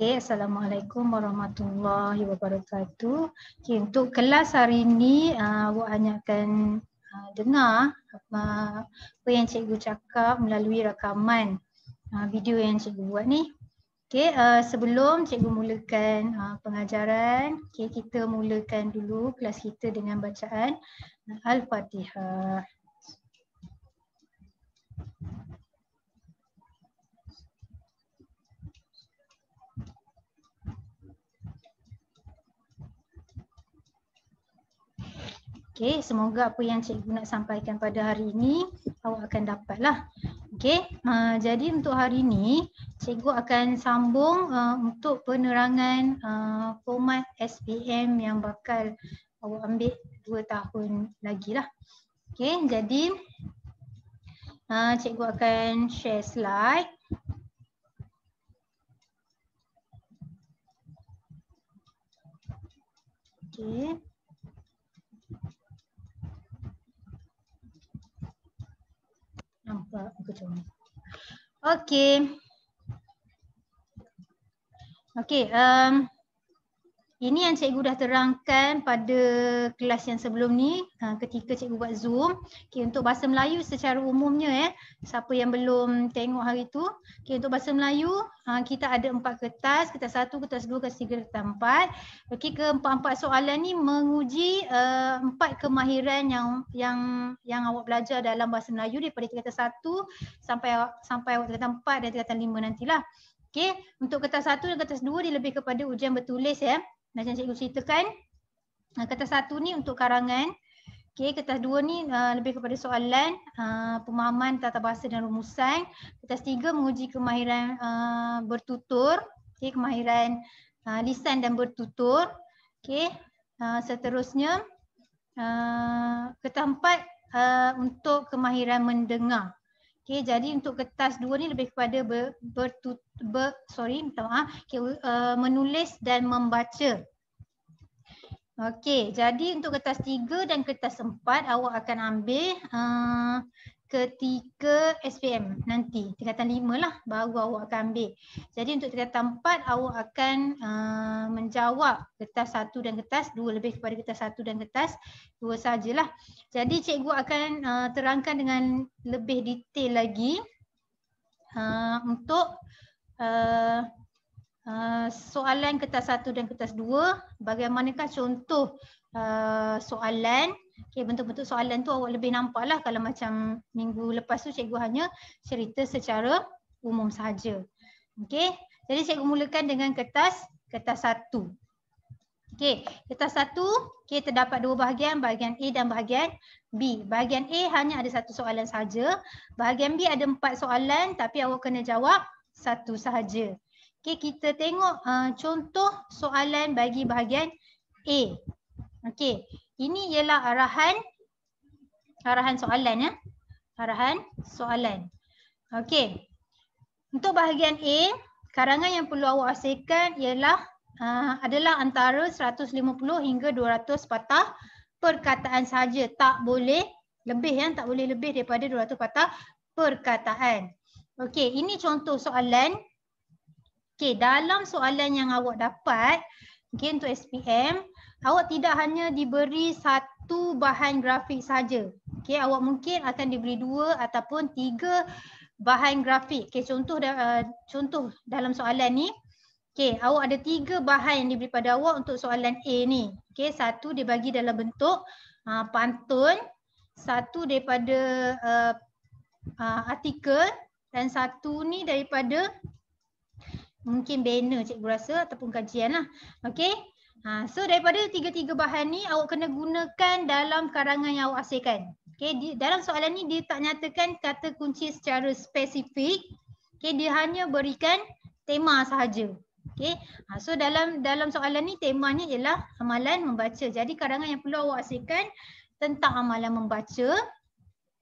Okay, Assalamualaikum warahmatullahi wabarakatuh. Okay, untuk kelas hari ini, uh, hanya akan uh, dengar apa, apa yang cikgu cakap melalui rakaman uh, video yang cikgu buat ni. Okay, uh, sebelum cikgu mulakan uh, pengajaran, okay, kita mulakan dulu kelas kita dengan bacaan Al-Fatihah. Okey, semoga apa yang cikgu nak sampaikan pada hari ini awak akan dapatlah. Okey, uh, jadi untuk hari ini cikgu akan sambung uh, untuk penerangan uh, format SPM yang bakal awak ambil 2 tahun lagi lah. Okey, jadi uh, cikgu akan share slide. Okey. Zoom. Okay. Okay. Um, ini yang cikgu dah terangkan pada kelas yang sebelum ni ha, ketika cikgu buat Zoom. Okay, untuk bahasa Melayu secara umumnya, eh, siapa yang belum tengok hari tu. Okay, untuk bahasa Melayu, ha, kita ada empat kertas. Kertas satu, kertas dua, kertas tiga, kertas empat. Okay, Keempat-empat soalan ni menguji uh, empat kemahiran yang yang yang awak belajar dalam bahasa Melayu daripada kertas satu sampai sampai kertas empat dan kertas lima nantilah. Okay, untuk kertas satu dan kertas dua dia lebih kepada ujian bertulis ya. Macam cikgu ceritakan, uh, kertas satu ni untuk karangan. Okay, kertas dua ni ah, lebih kepada soalan, ah, pemahaman tata bahasa dan rumusan. Kertas tiga menguji kemahiran bertutur, okay, kemahiran lisan dan bertutur. Okay. seterusnya, uh, kertas empat untuk kemahiran mendengar. Okay, jadi untuk kertas dua ni lebih kepada ber, ber, ber sorry, minta maaf, okay, uh, menulis dan membaca. Okay, jadi untuk kertas tiga dan kertas empat, awak akan ambil uh, ketika SPM nanti tingkatan 5 lah baru awak akan ambil. Jadi untuk tingkatan 4 awak akan uh, menjawab kertas 1 dan kertas 2 lebih kepada kertas 1 dan kertas 2 sajalah. Jadi cikgu akan uh, terangkan dengan lebih detail lagi uh, untuk uh, uh, soalan kertas 1 dan kertas 2 bagaimanakah contoh uh, soalan Okay, bentuk-bentuk soalan tu awak lebih nampak lah kalau macam minggu lepas tu cikgu hanya cerita secara umum saja. Okay, jadi cikgu mulakan dengan kertas, kertas satu. Okay, kertas satu, okay, terdapat dua bahagian, bahagian A dan bahagian B. Bahagian A hanya ada satu soalan saja. Bahagian B ada empat soalan tapi awak kena jawab satu saja. Okay, kita tengok uh, contoh soalan bagi bahagian A. Okay, ini ialah arahan arahan soalan ya. Arahan soalan. Okey. Untuk bahagian A, karangan yang perlu awak hasilkan ialah uh, adalah antara 150 hingga 200 patah perkataan saja. Tak boleh lebih ya, tak boleh lebih daripada 200 patah perkataan. Okey, ini contoh soalan. Okey, dalam soalan yang awak dapat, okey untuk SPM, awak tidak hanya diberi satu bahan grafik saja. Okey, awak mungkin akan diberi dua ataupun tiga bahan grafik. Okey, contoh uh, contoh dalam soalan ni. Okey, awak ada tiga bahan yang diberi pada awak untuk soalan A ni. Okey, satu dia bagi dalam bentuk uh, pantun, satu daripada uh, uh, artikel dan satu ni daripada mungkin banner cikgu rasa ataupun kajian lah. Okey. Ha, so daripada tiga-tiga bahan ni awak kena gunakan dalam karangan yang awak hasilkan. Okay, di, dalam soalan ni dia tak nyatakan kata kunci secara spesifik. Okay, dia hanya berikan tema sahaja. Okay. Ha, so dalam dalam soalan ni temanya ialah amalan membaca. Jadi karangan yang perlu awak hasilkan tentang amalan membaca.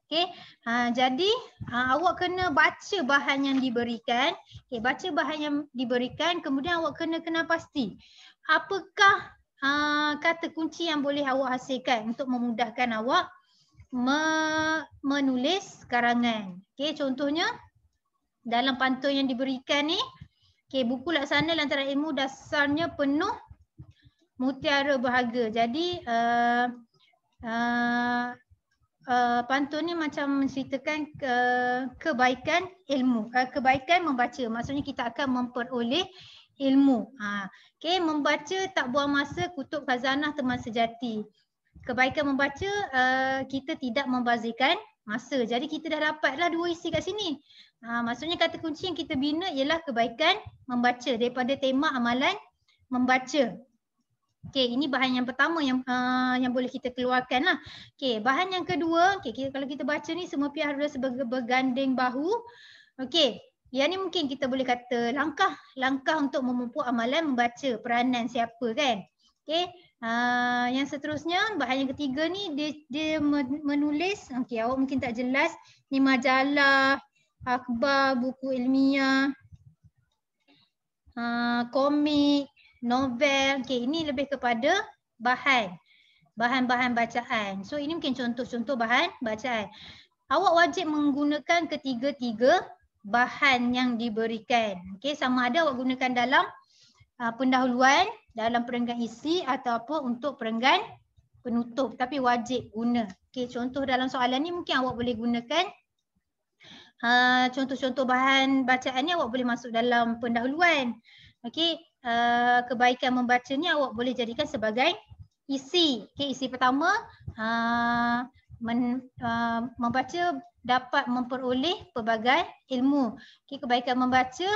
Okay. Ha, jadi ha, awak kena baca bahan yang diberikan. Okay, baca bahan yang diberikan kemudian awak kena kenal pasti apakah uh, kata kunci yang boleh awak hasilkan untuk memudahkan awak me menulis karangan. Okey contohnya dalam pantun yang diberikan ni okey buku laksana lantaran ilmu dasarnya penuh mutiara berharga. Jadi uh, uh, uh, pantun ni macam menceritakan ke kebaikan ilmu, uh, kebaikan membaca. Maksudnya kita akan memperoleh ilmu. Ha. Okay, membaca tak buang masa kutub khazanah teman sejati. Kebaikan membaca, uh, kita tidak membazirkan masa. Jadi kita dah dapatlah dua isi kat sini. Ha, maksudnya kata kunci yang kita bina ialah kebaikan membaca daripada tema amalan membaca. Okay, ini bahan yang pertama yang uh, yang boleh kita keluarkan lah. Okay, bahan yang kedua, okay, kalau kita baca ni semua pihak harus berganding bahu. Okay, Ya ni mungkin kita boleh kata langkah langkah untuk memupuk amalan membaca peranan siapa kan. Okey. Uh, yang seterusnya bahagian ketiga ni dia, dia menulis okey awak mungkin tak jelas ni majalah, akhbar, buku ilmiah, uh, komik, novel. Okey ini lebih kepada bahan. Bahan-bahan bacaan. So ini mungkin contoh-contoh bahan bacaan. Awak wajib menggunakan ketiga-tiga bahan yang diberikan. Okey, sama ada awak gunakan dalam uh, pendahuluan, dalam perenggan isi ataupun untuk perenggan penutup tapi wajib guna. Okey, contoh dalam soalan ni mungkin awak boleh gunakan uh, contoh-contoh uh, bahan bacaan ni awak boleh masuk dalam pendahuluan. Okey, uh, kebaikan membaca ni awak boleh jadikan sebagai isi. Okey, isi pertama uh, men, uh, membaca dapat memperoleh pelbagai ilmu. Okay, kebaikan membaca,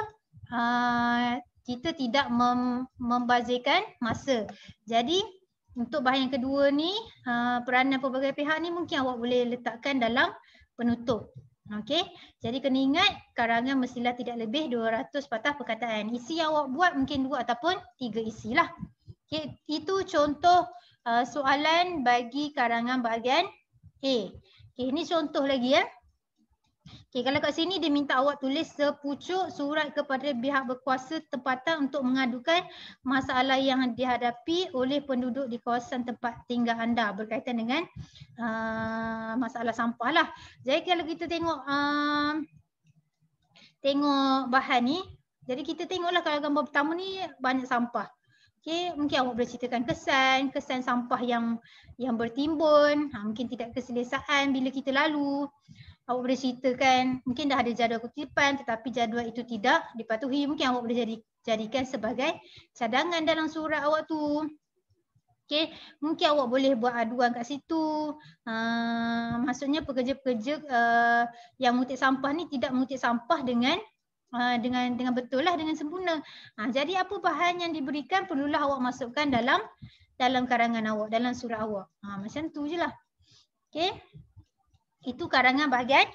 uh, kita tidak mem membazirkan masa. Jadi untuk bahagian kedua ni, uh, peranan pelbagai pihak ni mungkin awak boleh letakkan dalam penutup. Okay. jadi kena ingat karangan mestilah tidak lebih 200 patah perkataan. Isi yang awak buat mungkin dua ataupun tiga isi lah. Okay, itu contoh uh, soalan bagi karangan bahagian A. Okay, ini contoh lagi ya. Eh. Okay, kalau kat sini dia minta awak tulis sepucuk surat kepada pihak berkuasa tempatan untuk mengadukan masalah yang dihadapi oleh penduduk di kawasan tempat tinggal anda berkaitan dengan uh, masalah sampah lah. Jadi kalau kita tengok uh, tengok bahan ni, jadi kita tengoklah kalau gambar pertama ni banyak sampah. Okay, mungkin awak boleh ceritakan kesan, kesan sampah yang yang bertimbun, ha, mungkin tidak keselesaan bila kita lalu awak boleh ceritakan mungkin dah ada jadual kutipan tetapi jadual itu tidak dipatuhi mungkin awak boleh jadi jadikan sebagai cadangan dalam surat awak tu. Okay. Mungkin awak boleh buat aduan kat situ. Uh, maksudnya pekerja-pekerja uh, yang mutik sampah ni tidak mutik sampah dengan uh, dengan dengan betul lah dengan sempurna. Uh, jadi apa bahan yang diberikan perlulah awak masukkan dalam dalam karangan awak, dalam surat awak. Uh, macam tu je lah. Okay. Itu karangan bahagian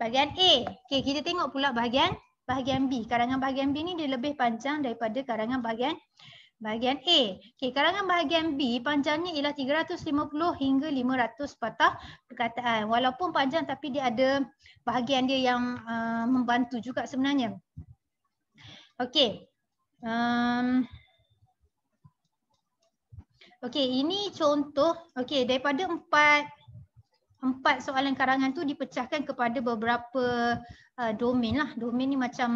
bahagian A. Okey, kita tengok pula bahagian bahagian B. Karangan bahagian B ni dia lebih panjang daripada karangan bahagian bahagian A. Okey, karangan bahagian B panjangnya ialah 350 hingga 500 patah perkataan. Walaupun panjang tapi dia ada bahagian dia yang uh, membantu juga sebenarnya. Okey. Um, okey, ini contoh okey daripada empat empat soalan karangan tu dipecahkan kepada beberapa uh, domain lah. Domain ni macam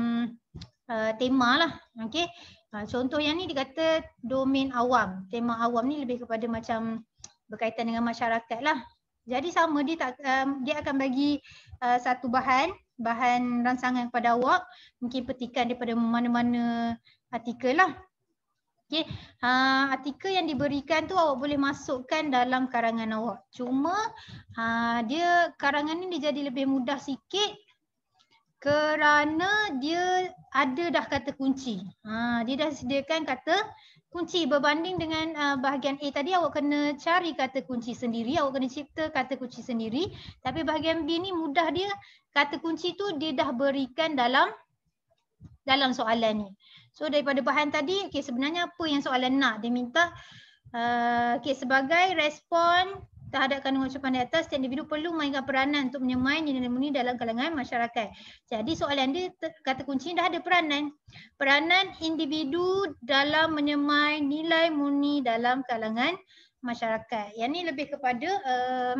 uh, tema lah. Okay. Uh, contoh yang ni dikata domain awam. Tema awam ni lebih kepada macam berkaitan dengan masyarakat lah. Jadi sama dia tak um, dia akan bagi uh, satu bahan bahan rangsangan kepada awak mungkin petikan daripada mana-mana artikel lah Okay. Uh, ah, artikel yang diberikan tu awak boleh masukkan dalam karangan awak. Cuma uh, dia karangan ni dia jadi lebih mudah sikit kerana dia ada dah kata kunci. Uh, dia dah sediakan kata kunci berbanding dengan uh, bahagian A tadi awak kena cari kata kunci sendiri. Awak kena cipta kata kunci sendiri. Tapi bahagian B ni mudah dia kata kunci tu dia dah berikan dalam dalam soalan ni. So daripada bahan tadi, okay, sebenarnya apa yang soalan nak? Dia minta uh, okay, sebagai respon terhadap kandungan ucapan di atas, setiap individu perlu mainkan peranan untuk menyemai nilai-nilai dalam kalangan masyarakat. Jadi soalan dia, kata kunci dah ada peranan. Peranan individu dalam menyemai nilai muni dalam kalangan masyarakat. Yang ini lebih kepada uh,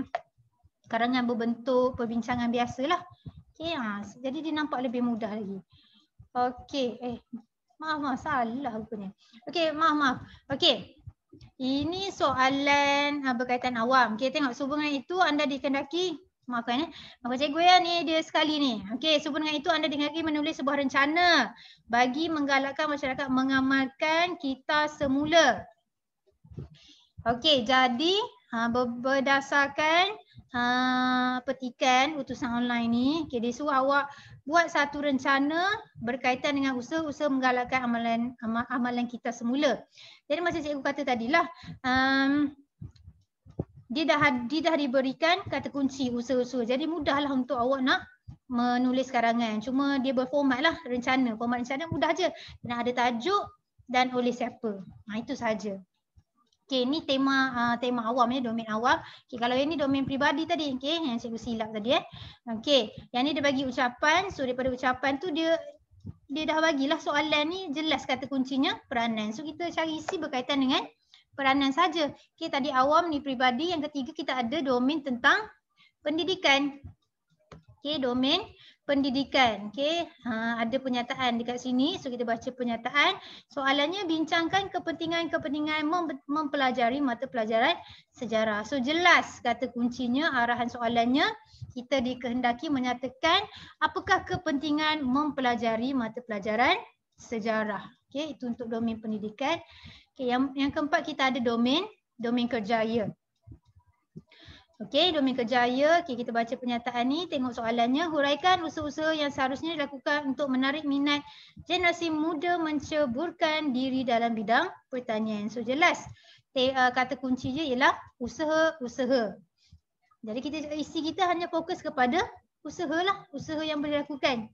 karangan berbentuk perbincangan biasalah. Okay, ha. jadi dia nampak lebih mudah lagi. Okay, eh Maaf, maaf. Salah rupanya. Okey, maaf, maaf. Okay, Ini soalan ah, berkaitan awam. Okey, tengok subungan itu anda dikendaki. Maafkan eh. Maafkan cikgu ya ni dia sekali ni. Okey, subungan itu anda dikendaki menulis sebuah rencana bagi menggalakkan masyarakat mengamalkan kita semula. Okay, jadi ha, berdasarkan ha, petikan utusan online ni, okay, dia suruh awak buat satu rencana berkaitan dengan usaha-usaha menggalakkan amalan amalan kita semula. Jadi macam cikgu kata tadilah, um, dia dah dia dah diberikan kata kunci usaha-usaha. Jadi mudahlah untuk awak nak menulis karangan. Cuma dia berformat lah rencana. Format rencana mudah je. Kena ada tajuk dan oleh siapa. Nah, ha, itu saja. Okay, ni tema uh, tema awam ya, domain awam. Okay, kalau yang ni domain peribadi tadi, okay, yang cikgu silap tadi eh. Okay, ah, yang ni dia bagi ucapan. So, daripada ucapan tu dia dia dah bagilah soalan ni jelas kata kuncinya peranan. So, kita cari isi berkaitan dengan peranan saja. Okay, tadi awam ni peribadi. Yang ketiga kita ada domain tentang pendidikan okey domain pendidikan okey ha ada penyataan dekat sini so kita baca pernyataan. soalannya bincangkan kepentingan-kepentingan mempelajari mata pelajaran sejarah so jelas kata kuncinya arahan soalannya kita dikehendaki menyatakan apakah kepentingan mempelajari mata pelajaran sejarah okey itu untuk domain pendidikan okey yang yang keempat kita ada domain domain kerjaya Okey, Domin Kejaya, okay, kita baca pernyataan ni, tengok soalannya. Huraikan usaha-usaha yang seharusnya dilakukan untuk menarik minat generasi muda menceburkan diri dalam bidang pertanian. So jelas, eh, kata kunci je ialah usaha-usaha. Jadi kita isi kita hanya fokus kepada usaha lah, usaha yang boleh dilakukan.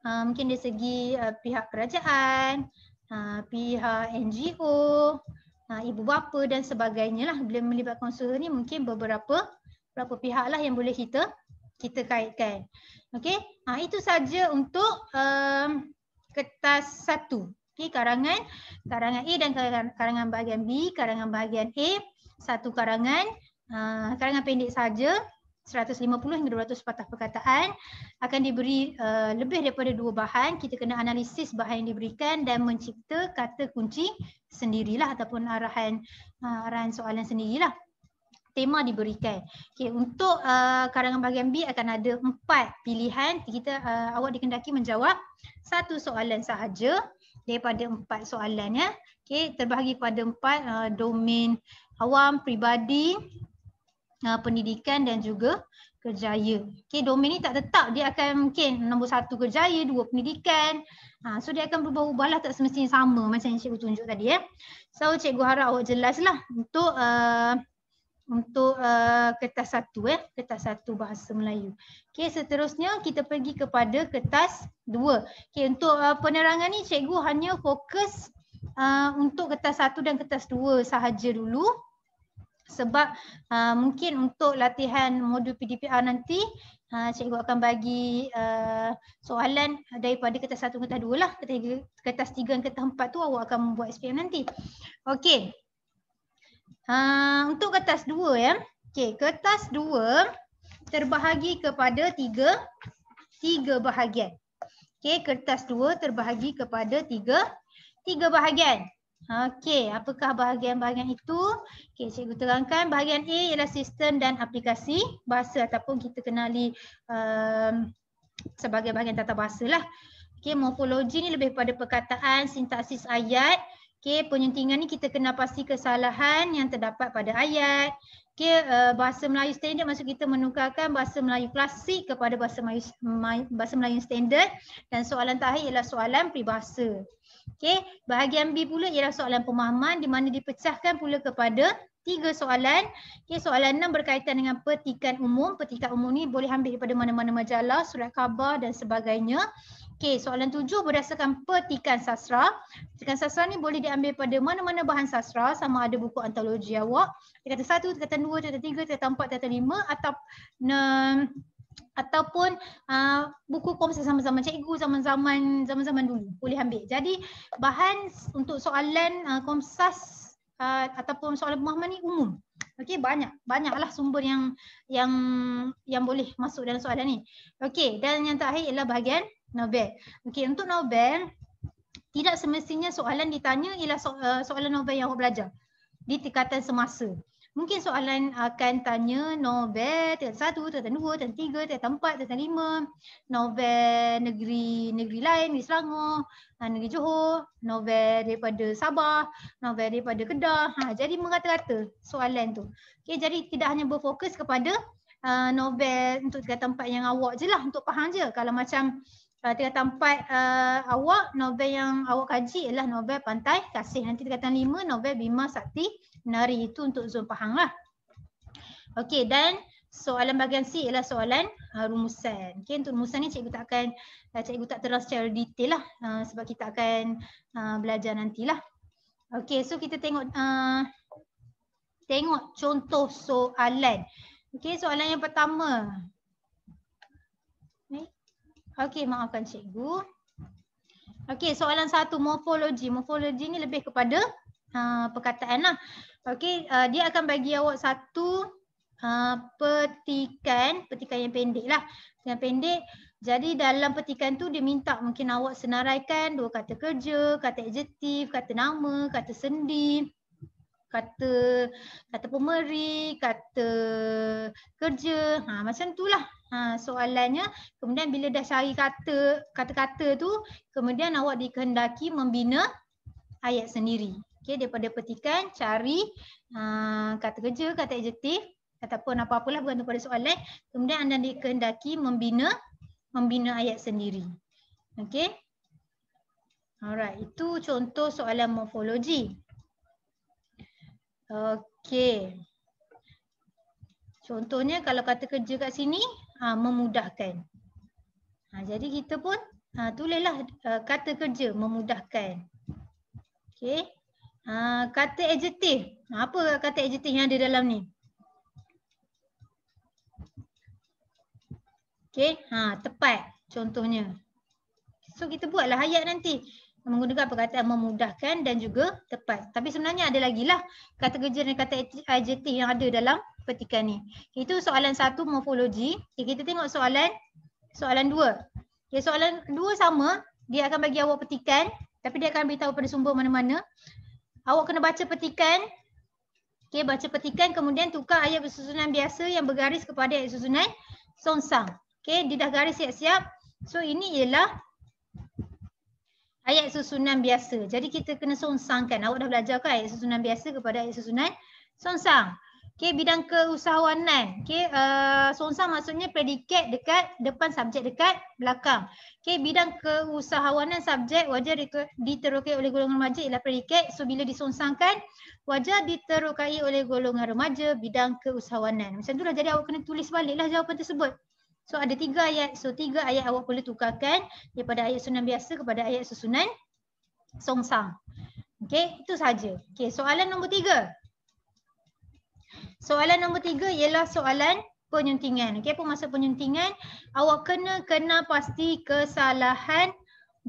Uh, mungkin dari segi uh, pihak kerajaan, uh, pihak NGO, Ha, ibu bapa dan sebagainya lah bila melibatkan suhu ni mungkin beberapa beberapa pihak lah yang boleh kita kita kaitkan. Okey, ha, itu saja untuk um, kertas satu. Okey, karangan karangan A dan karangan, karangan bahagian B, karangan bahagian A, satu karangan, uh, karangan pendek saja. 150 hingga 200 patah perkataan akan diberi uh, lebih daripada dua bahan. Kita kena analisis bahan yang diberikan dan mencipta kata kunci sendirilah ataupun arahan uh, arahan soalan sendirilah. Tema diberikan. Okay, untuk uh, karangan bahagian B akan ada empat pilihan. Kita uh, Awak dikendaki menjawab satu soalan sahaja daripada empat soalan. Ya. Okay, terbahagi pada empat uh, domain awam, pribadi, Ah, pendidikan dan juga kerjaya. Okay, domain ni tak tetap dia akan mungkin nombor satu kerjaya, dua pendidikan. Ha, so dia akan berubah-ubah lah tak semestinya sama macam yang cikgu tunjuk tadi ya. Eh. So cikgu harap awak jelaslah untuk uh, untuk uh, kertas satu eh. kertas satu bahasa Melayu. Okay, seterusnya kita pergi kepada kertas dua. Okay, untuk uh, penerangan ni cikgu hanya fokus uh, untuk kertas satu dan kertas dua sahaja dulu sebab uh, mungkin untuk latihan modul PDPR nanti uh, cikgu akan bagi uh, soalan daripada kertas satu, kertas dua lah kertas tiga kertas 3 dan kertas empat tu awak akan membuat SPM nanti okey uh, untuk kertas dua ya okey kertas dua terbahagi kepada tiga tiga bahagian okey kertas dua terbahagi kepada tiga tiga bahagian Okey, apakah bahagian-bahagian itu? Okey, cikgu terangkan bahagian A ialah sistem dan aplikasi bahasa ataupun kita kenali um, sebagai bahagian tata bahasa lah. Okey, morfologi ni lebih pada perkataan, sintaksis ayat. Okey, penyuntingan ni kita kena pasti kesalahan yang terdapat pada ayat. Okay, uh, eh, bahasa Melayu standard maksud kita menukarkan bahasa Melayu klasik kepada bahasa Melayu bahasa Melayu standard dan soalan terakhir ialah soalan peribahasa. Okay, bahagian B pula ialah soalan pemahaman di mana dipecahkan pula kepada tiga soalan. Okay, soalan enam berkaitan dengan petikan umum. Petikan umum ni boleh ambil daripada mana-mana majalah, surat khabar dan sebagainya. Okey, soalan tujuh berdasarkan petikan sastra. Petikan sastra ni boleh diambil pada mana-mana bahan sastra sama ada buku antologi awak. Dia kata satu, dia kata dua, dia kata tiga, dia kata empat, dia kata lima atau ne, ataupun uh, buku komsa sama-sama cikgu zaman-zaman zaman-zaman dulu boleh ambil. Jadi bahan untuk soalan uh, komsas uh, ataupun soalan pemahaman ni umum. Okey banyak banyaklah sumber yang yang yang boleh masuk dalam soalan ni. Okey dan yang terakhir ialah bahagian novel. Okey, untuk novel tidak semestinya soalan ditanya ialah so, uh, soalan novel yang awak belajar di tingkatan semasa. Mungkin soalan akan tanya novel tingkatan satu, tingkatan dua, tingkatan tiga, tingkatan empat, tingkatan lima, novel negeri negeri lain, di Selangor, ha, negeri Johor, novel daripada Sabah, novel daripada Kedah. Ha, jadi merata-rata soalan tu. Okay, jadi tidak hanya berfokus kepada uh, eh, novel untuk tingkatan empat yang awak je lah untuk faham je. Kalau macam kalau tengah tempat uh, awak, novel yang awak kaji ialah novel Pantai Kasih. Nanti tingkatan lima, novel Bima Sakti Nari. Itu untuk zon Pahang lah. Okay dan soalan bagian C ialah soalan uh, rumusan. Okay untuk rumusan ni cikgu tak akan, uh, cikgu tak terang secara detail lah. Uh, sebab kita akan uh, belajar nantilah. Okay so kita tengok uh, tengok contoh soalan. Okay soalan yang pertama. Okey, maafkan cikgu. Okey, soalan satu morfologi. Morfologi ni lebih kepada uh, perkataan lah. Okey, uh, dia akan bagi awak satu uh, petikan, petikan yang pendek lah. Yang pendek, jadi dalam petikan tu dia minta mungkin awak senaraikan dua kata kerja, kata adjektif, kata nama, kata sendi kata kata pemeri, kata kerja. Ha macam itulah. Ha soalannya kemudian bila dah cari kata kata-kata tu kemudian awak dikehendaki membina ayat sendiri. Okey daripada petikan cari ha, kata kerja, kata adjektif ataupun apa-apalah bergantung pada soalan kemudian anda dikehendaki membina membina ayat sendiri. Okey. Alright, itu contoh soalan morfologi. Okey. Contohnya kalau kata kerja kat sini, ha, memudahkan. Ha, jadi kita pun ha, tulislah ha, kata kerja memudahkan. Okey. Ha, kata adjektif. Ha, apa kata adjektif yang ada dalam ni? Okey. Ha, tepat contohnya. So kita buatlah ayat nanti menggunakan perkataan memudahkan dan juga tepat. Tapi sebenarnya ada lagi lah kata kerja dan kata adjetif yang ada dalam petikan ni. Itu soalan satu morfologi. Okay, kita tengok soalan soalan dua. Okay, soalan dua sama. Dia akan bagi awak petikan tapi dia akan beritahu pada sumber mana-mana. Awak kena baca petikan. Okay, baca petikan kemudian tukar ayat bersusunan biasa yang bergaris kepada ayat susunan songsang. Okay, dia dah garis siap-siap. So ini ialah ayat susunan biasa. Jadi kita kena songsangkan. Awak dah belajar kan ayat susunan biasa kepada ayat susunan songsang. Okey, bidang keusahawanan. Okey, uh, songsang maksudnya predikat dekat depan subjek dekat belakang. Okey, bidang keusahawanan subjek wajar diterokai oleh golongan remaja ialah predikat. So bila disongsangkan, wajar diterokai oleh golongan remaja bidang keusahawanan. Macam itulah jadi awak kena tulis baliklah jawapan tersebut. So ada tiga ayat. So tiga ayat awak boleh tukarkan daripada ayat sunan biasa kepada ayat susunan songsang. Okay, itu saja. Okay, soalan nombor tiga. Soalan nombor tiga ialah soalan penyuntingan. Okay, apa masa penyuntingan? Awak kena kena pasti kesalahan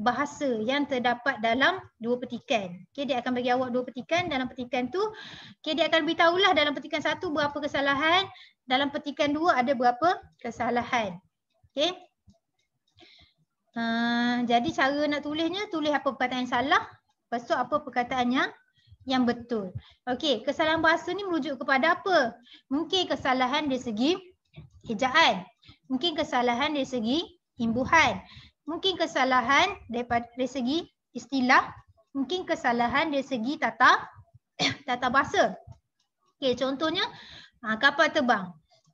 bahasa yang terdapat dalam dua petikan. Okay, dia akan bagi awak dua petikan. Dalam petikan tu, okay, dia akan beritahulah dalam petikan satu berapa kesalahan dalam petikan dua ada berapa kesalahan. Okay, Uh, ah, jadi cara nak tulisnya tulis apa perkataan yang salah, lepas tu apa perkataannya yang betul. Okay, kesalahan bahasa ni merujuk kepada apa? Mungkin kesalahan dari segi hejaan. Mungkin kesalahan dari segi imbuhan. Mungkin kesalahan daripada dari segi istilah. Mungkin kesalahan dari segi tata tata bahasa. Okay, contohnya ah, kapal terbang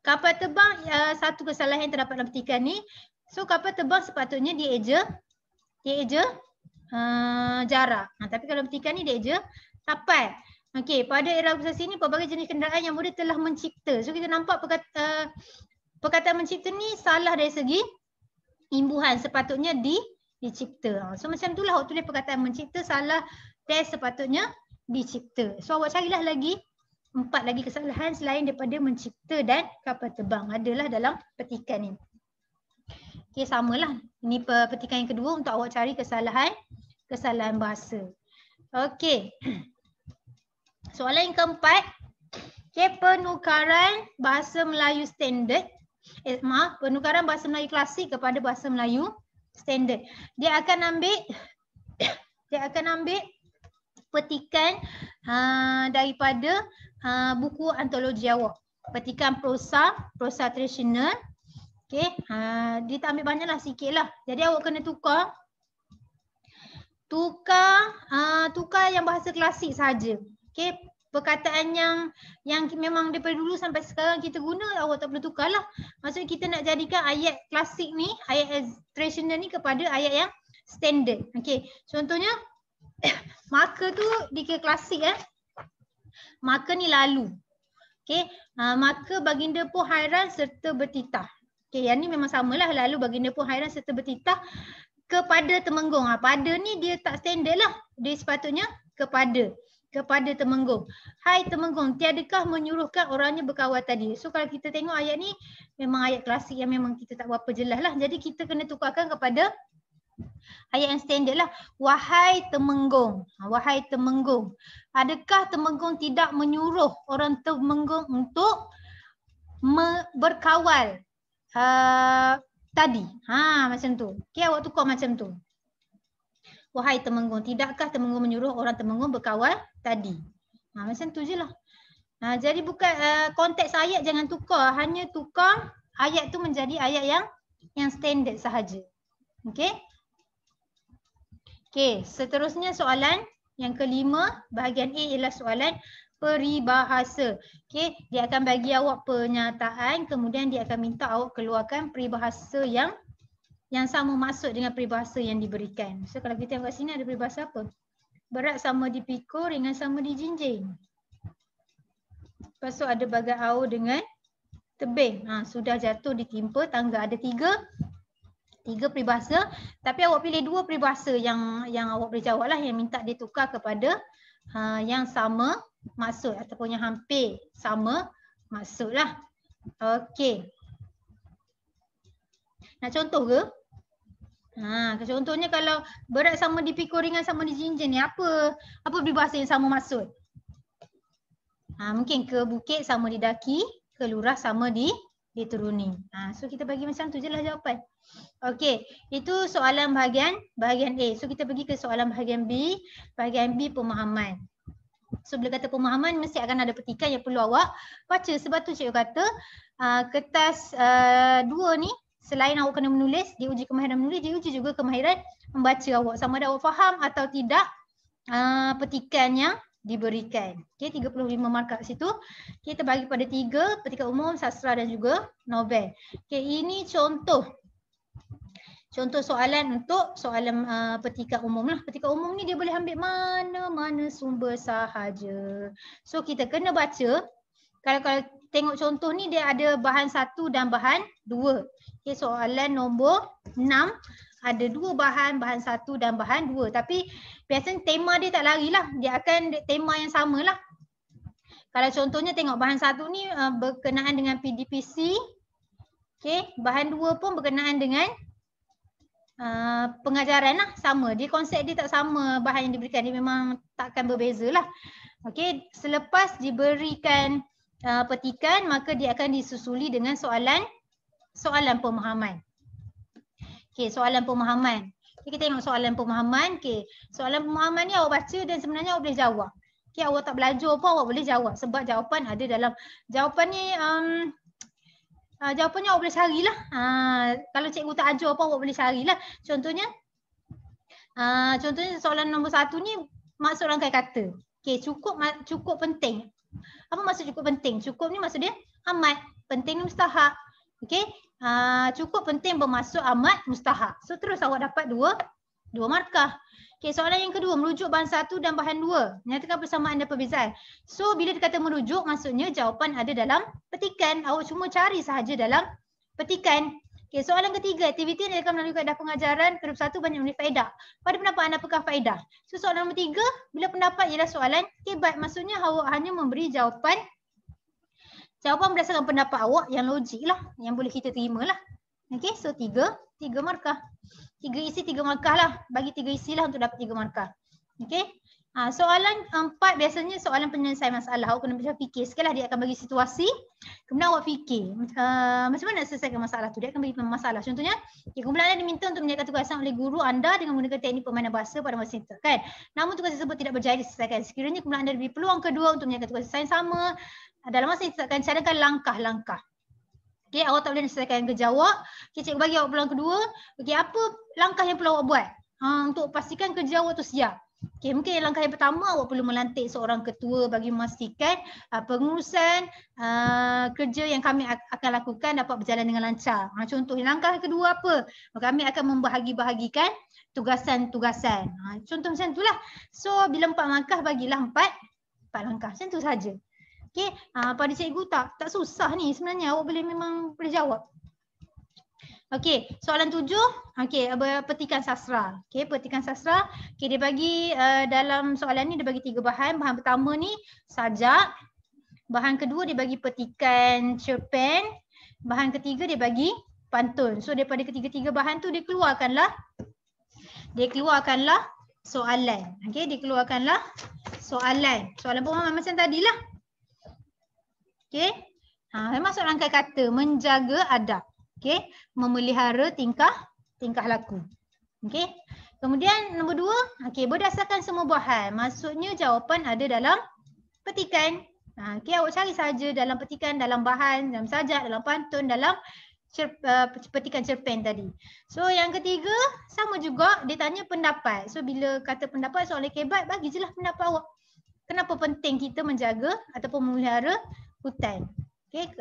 kapal terbang uh, satu kesalahan yang terdapat dalam petikan ni so kapal terbang sepatutnya dia eja dia eja uh, eh, jarak nah, ha, tapi kalau petikan ni dia eja tapai okey pada era kursasi ini pelbagai jenis kenderaan yang boleh telah mencipta so kita nampak perkata, uh, eh, perkataan mencipta ni salah dari segi imbuhan sepatutnya di dicipta ha, so macam itulah waktu tulis perkataan mencipta salah test sepatutnya dicipta so awak carilah lagi empat lagi kesalahan selain daripada mencipta dan kapal terbang adalah dalam petikan ni. Okey samalah. Ini petikan yang kedua untuk awak cari kesalahan kesalahan bahasa. Okey. Soalan yang keempat, okey penukaran bahasa Melayu standard eh, maaf, penukaran bahasa Melayu klasik kepada bahasa Melayu standard. Dia akan ambil dia akan ambil petikan uh, daripada uh, buku antologi awak. Petikan prosa, prosa tradisional. Okay. Uh, ah, dia tak ambil banyaklah, lah lah. Jadi awak kena tukar. Tukar, uh, tukar yang bahasa klasik saja, Okay. Perkataan yang yang memang daripada dulu sampai sekarang kita guna awak tak perlu tukar lah. Maksudnya kita nak jadikan ayat klasik ni, ayat tradisional ni kepada ayat yang standard. Okay. Contohnya, maka tu dikira klasik eh maka ni lalu. okay? uh, ah, maka baginda pun hairan serta bertitah. okay? yang ni memang samalah lalu baginda pun hairan serta bertitah kepada temenggung. Ha, pada ni dia tak standard lah. Dia sepatutnya kepada kepada temenggung. Hai temenggung, tiadakah menyuruhkan orangnya berkawal tadi? So kalau kita tengok ayat ni, memang ayat klasik yang memang kita tak berapa jelas lah. Jadi kita kena tukarkan kepada Ayat yang standard lah. Wahai temenggung. Ha, wahai temenggung. Adakah temenggung tidak menyuruh orang temenggung untuk berkawal uh, tadi? Ha, macam tu. Okay, awak tukar macam tu. Wahai temenggung. Tidakkah temenggung menyuruh orang temenggung berkawal tadi? Ha, macam tu je lah. Ha, jadi bukan uh, konteks ayat jangan tukar. Hanya tukar ayat tu menjadi ayat yang yang standard sahaja. Okay. Okey, seterusnya soalan yang kelima, bahagian A ialah soalan peribahasa. Okey, dia akan bagi awak pernyataan, kemudian dia akan minta awak keluarkan peribahasa yang yang sama masuk dengan peribahasa yang diberikan. So kalau kita tengok sini ada peribahasa apa? Berat sama dipikul, ringan sama dijinjing. Lepas tu ada bagai awal dengan tebing. Ha, sudah jatuh ditimpa tangga. Ada tiga tiga peribahasa tapi awak pilih dua peribahasa yang yang awak boleh jawablah yang minta ditukar kepada uh, yang sama maksud ataupun yang hampir sama lah. okey nak contoh ke ha contohnya kalau berat sama di pikul ringan sama dijinjin ni apa apa peribahasa yang sama maksud ha mungkin ke bukit sama didaki ke lurah sama di dituruni. Ha, so kita bagi macam tu je lah jawapan. Okey, itu soalan bahagian bahagian A. So kita pergi ke soalan bahagian B. Bahagian B pemahaman. So bila kata pemahaman mesti akan ada petikan yang perlu awak baca. Sebab tu cikgu kata uh, kertas uh, dua ni selain awak kena menulis, dia uji kemahiran menulis, dia uji juga kemahiran membaca awak. Sama ada awak faham atau tidak uh, petikan yang diberikan. Okey 35 markah kat situ. Kita terbagi pada tiga, petika umum, sastra dan juga novel. Okey ini contoh contoh soalan untuk soalan uh, petika umum lah. Petika umum ni dia boleh ambil mana-mana sumber sahaja. So kita kena baca kalau kalau tengok contoh ni dia ada bahan satu dan bahan dua. Okey soalan nombor 6 ada dua bahan, bahan satu dan bahan dua. Tapi biasanya tema dia tak larilah. Dia akan tema yang samalah. Kalau contohnya tengok bahan satu ni uh, berkenaan dengan PDPC. Okay. Bahan dua pun berkenaan dengan uh, pengajaran lah. Sama. Dia konsep dia tak sama bahan yang diberikan. Dia memang takkan berbeza lah. Okay. Selepas diberikan uh, petikan maka dia akan disusuli dengan soalan soalan pemahaman. Okay, soalan pemahaman. Okay, kita tengok soalan pemahaman. okay, soalan pemahaman ni awak baca dan sebenarnya awak boleh jawab. Okey, awak tak belajar pun awak boleh jawab sebab jawapan ada dalam jawapan ni um, uh, jawapannya awak boleh carilah. Uh, kalau cikgu tak ajar apa awak boleh carilah. Contohnya uh, contohnya soalan nombor satu ni maksud rangkai kata. Okey, cukup cukup penting. Apa maksud cukup penting? Cukup ni maksud dia amat, penting ni mustahak. Okey, Ha, cukup penting bermaksud amat mustahak. So terus awak dapat dua dua markah. Okay, soalan yang kedua, merujuk bahan satu dan bahan dua. Nyatakan persamaan dan perbezaan. So bila dikata merujuk, maksudnya jawapan ada dalam petikan. Awak cuma cari sahaja dalam petikan. Okay, soalan ketiga, aktiviti yang dilakukan melalui kaedah pengajaran kerup satu banyak memberi faedah. Pada pendapat anda, apakah faedah? So soalan nombor tiga, bila pendapat ialah soalan kebat. Maksudnya awak hanya memberi jawapan Jawapan berdasarkan pendapat awak yang logik lah. Yang boleh kita terima lah. Okay so tiga. Tiga markah. Tiga isi tiga markah lah. Bagi tiga isi lah untuk dapat tiga markah. Okay. Ha, soalan empat biasanya soalan penyelesaian masalah. Awak kena macam fikir. Sekalah dia akan bagi situasi. Kemudian awak fikir. Uh, macam mana nak selesaikan masalah tu? Dia akan bagi masalah. Contohnya, ya, kumpulan anda diminta untuk menjadikan tugasan oleh guru anda dengan menggunakan teknik permainan bahasa pada masa itu. Kan? Namun tugas tersebut tidak berjaya diselesaikan. Sekiranya kumpulan anda diberi peluang kedua untuk menjaga tugas yang sama. Ah, dalam masa itu, akan carakan langkah-langkah. Okay, awak tak boleh selesaikan kerja awak. Okay, cikgu bagi awak peluang kedua. Okay, apa langkah yang perlu awak buat? Ha, untuk pastikan kerja awak tu siap. Okay, mungkin langkah yang pertama awak perlu melantik seorang ketua bagi memastikan uh, pengurusan uh, kerja yang kami akan lakukan dapat berjalan dengan lancar. Ha, contoh langkah kedua apa? Kami akan membahagi-bahagikan tugasan-tugasan. Ha, contoh macam itulah. So bila empat langkah bagilah empat, empat langkah. Macam itu sahaja. Okay. Uh, pada cikgu tak, tak susah ni sebenarnya awak boleh memang boleh jawab. Okey, soalan tujuh. Okey, eh, petikan sastra. Okey, petikan sastra. Okey, dia bagi uh, dalam soalan ni dia bagi tiga bahan. Bahan pertama ni sajak. Bahan kedua dia bagi petikan cerpen. Bahan ketiga dia bagi pantun. So daripada ketiga-tiga bahan tu dia keluarkanlah dia keluarkanlah soalan. Okey, dia keluarkanlah soalan. Soalan pun macam tadilah. Okey. Ha, memang soalan kata menjaga adab okey memelihara tingkah tingkah laku okey kemudian nombor dua, okey berdasarkan semua bahan maksudnya jawapan ada dalam petikan ha, okey awak cari saja dalam petikan dalam bahan dalam sajak dalam pantun dalam cerp, eh, petikan cerpen tadi so yang ketiga sama juga dia tanya pendapat so bila kata pendapat soalan kebat bagi jelah pendapat awak kenapa penting kita menjaga ataupun memelihara hutan Okay,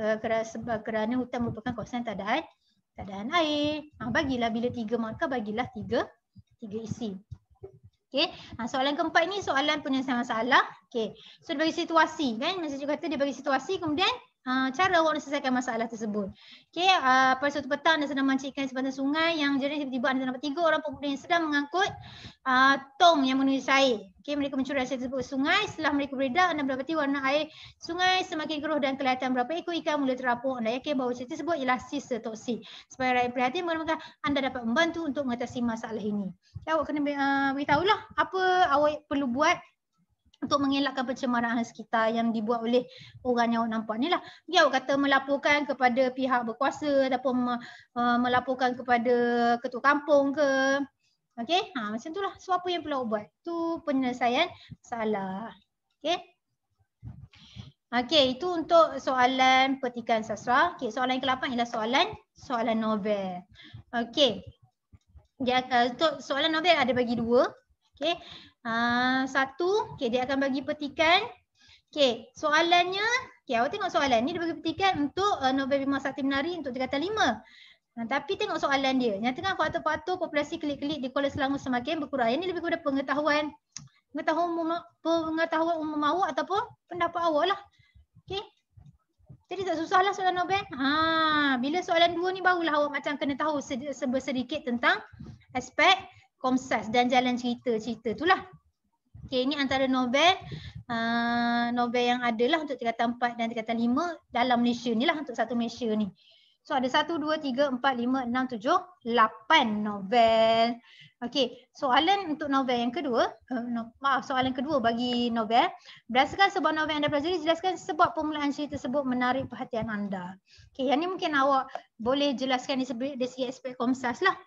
sebab kerana hutan merupakan kawasan tadahan, tadahan air. Ha, bagilah bila tiga markah, bagilah tiga, tiga isi. Okay. Ha, soalan keempat ni soalan penyelesaian masalah. Okay. So dia bagi situasi kan. Masa cikgu kata dia bagi situasi kemudian Ha, cara awak nak selesaikan masalah tersebut. Okey, uh, ah, pada suatu petang anda sedang mancingkan sepanjang sungai yang jadi tiba-tiba anda nampak tiga orang pemuda yang sedang mengangkut uh, tong yang menuju air. Okey, mereka mencuri air tersebut sungai. Setelah mereka berada, anda mendapati warna air sungai semakin keruh dan kelihatan berapa ekor ikan mula terapung. Anda yakin bahawa cerita tersebut ialah sisa toksi. Supaya rakyat perhatian, mereka anda dapat membantu untuk mengatasi masalah ini. Jadi, awak kena uh, lah apa awak perlu buat untuk mengelakkan pencemaran sekitar yang dibuat oleh orang yang awak nampak ni lah. Mungkin awak kata melaporkan kepada pihak berkuasa ataupun eh, melaporkan kepada ketua kampung ke. Okay, ha, macam tu lah. So apa yang perlu awak buat? Tu penyelesaian salah. Okay. Okay, itu untuk soalan petikan sastra. Okay, soalan ke-8 ialah soalan soalan novel. Okay, Dia, uh, soalan novel ada bagi dua. Okay, uh, satu, okay, dia akan bagi petikan. Okay, soalannya, okay, awak tengok soalan ni dia bagi petikan untuk uh, Nobel Bima Sakti Menari untuk tingkatan lima. Uh, tapi tengok soalan dia, nyatakan faktor-faktor populasi kelik-kelik di Kuala Selangor semakin berkurang. Yang ni lebih kepada pengetahuan pengetahuan umum, pengetahuan umum awak ataupun pendapat awak lah. Okay. Jadi tak susah lah soalan Nobel. Ha, bila soalan dua ni barulah awak macam kena tahu sedikit tentang aspek komsas dan jalan cerita-cerita itulah. Okay ini antara novel uh, ah, novel yang adalah untuk tingkatan 4 dan tingkatan 5 dalam Malaysia ni lah untuk satu Malaysia ni. So ada 1, 2, 3, 4, 5, 6, 7, 8 novel. Okay soalan untuk novel yang kedua, uh, no, maaf soalan kedua bagi novel. Berdasarkan sebab novel yang anda pelajari, jelaskan sebab permulaan cerita tersebut menarik perhatian anda. Okay yang ni mungkin awak boleh jelaskan dari segi aspek komsas lah.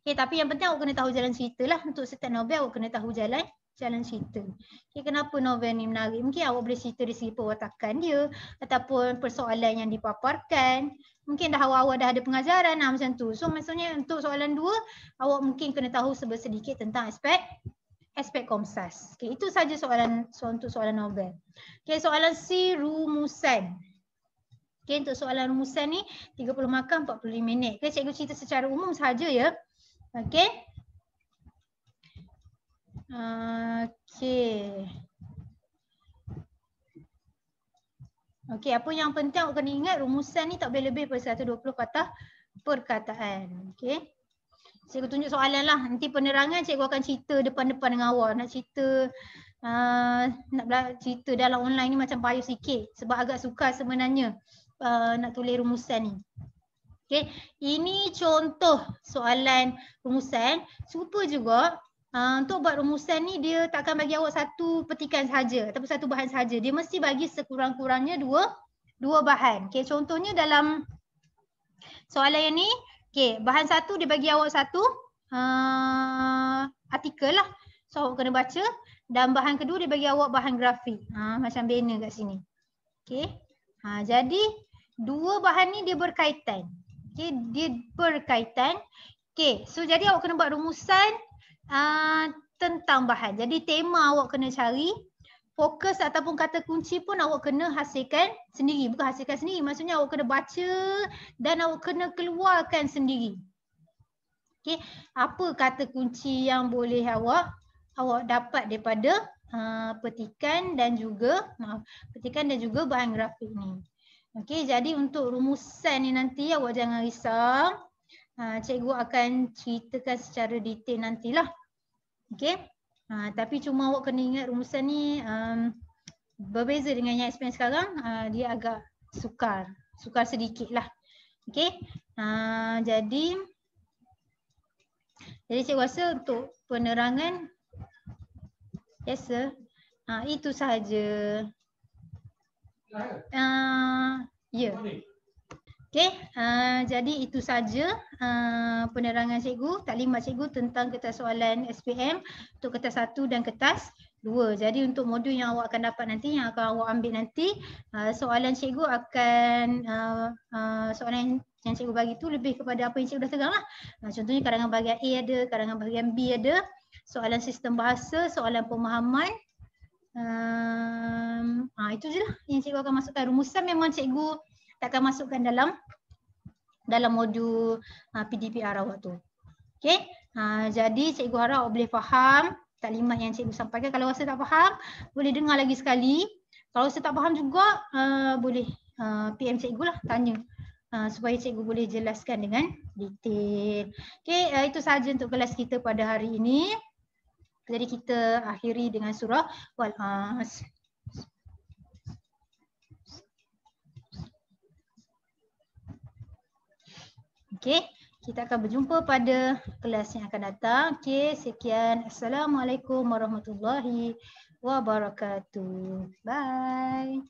Okay, tapi yang penting awak kena tahu jalan cerita lah. Untuk setiap novel awak kena tahu jalan jalan cerita. Okay, kenapa novel ni menarik? Mungkin awak boleh cerita dari segi perwatakan dia ataupun persoalan yang dipaparkan. Mungkin dah awak awak dah ada pengajaran lah macam tu. So maksudnya untuk soalan dua, awak mungkin kena tahu sebesedikit tentang aspek aspek komsas. Okay, itu saja soalan so, untuk soalan novel. Okay, soalan si rumusan. Okay, untuk soalan rumusan ni 30 makan 45 minit. Okay, cikgu cerita secara umum saja ya. Okay. Okay. Okay, apa yang penting awak kena ingat rumusan ni tak boleh lebih daripada 120 kata perkataan. Okay. Cikgu tunjuk soalan lah. Nanti penerangan cikgu akan cerita depan-depan dengan awak. Nak cerita uh, nak cerita dalam online ni macam payu sikit. Sebab agak sukar sebenarnya uh, nak tulis rumusan ni. Okay, ini contoh soalan rumusan. Super juga uh, untuk buat rumusan ni dia takkan bagi awak satu petikan saja atau satu bahan saja. Dia mesti bagi sekurang-kurangnya dua dua bahan. Okay, contohnya dalam soalan yang ni, okey, bahan satu dia bagi awak satu uh, artikel lah. So awak kena baca dan bahan kedua dia bagi awak bahan grafik. Ha, macam banner kat sini. Okay, Ha, jadi dua bahan ni dia berkaitan. Okay, dia berkaitan. Okay, so jadi awak kena buat rumusan uh, tentang bahan. Jadi tema awak kena cari. Fokus ataupun kata kunci pun awak kena hasilkan sendiri. Bukan hasilkan sendiri, maksudnya awak kena baca dan awak kena keluarkan sendiri. Okay, apa kata kunci yang boleh awak awak dapat daripada uh, petikan dan juga maaf, petikan dan juga bahan grafik ni. Okey, jadi untuk rumusan ni nanti awak jangan risau. Ha, cikgu akan ceritakan secara detail nantilah. Okey. Ha, tapi cuma awak kena ingat rumusan ni um, berbeza dengan yang explain sekarang. Uh, dia agak sukar. Sukar sedikit lah. Okey. Ha, jadi jadi cikgu rasa untuk penerangan biasa. Ha, itu sahaja. Okey. Uh, ya. Okay, uh, jadi itu saja uh, penerangan cikgu, taklimat cikgu tentang kertas soalan SPM untuk kertas 1 dan kertas 2. Jadi untuk modul yang awak akan dapat nanti, yang akan awak ambil nanti, uh, soalan cikgu akan, uh, uh, soalan yang cikgu bagi tu lebih kepada apa yang cikgu dah teranglah. Uh, contohnya karangan bahagian A ada, karangan bahagian B ada, soalan sistem bahasa, soalan pemahaman, Um, ha, itu je lah yang cikgu akan masukkan. Rumusan memang cikgu takkan masukkan dalam dalam modul uh, ha, PDPR awak tu. Okay. Uh, ha, jadi cikgu harap awak boleh faham Tak lima yang cikgu sampaikan. Kalau rasa tak faham, boleh dengar lagi sekali. Kalau rasa tak faham juga, uh, boleh uh, PM cikgu lah tanya. Uh, supaya cikgu boleh jelaskan dengan detail. Okay, uh, itu sahaja untuk kelas kita pada hari ini. Jadi kita akhiri dengan surah wal asr. Okey, kita akan berjumpa pada kelas yang akan datang. Okay, sekian. Assalamualaikum warahmatullahi wabarakatuh. Bye.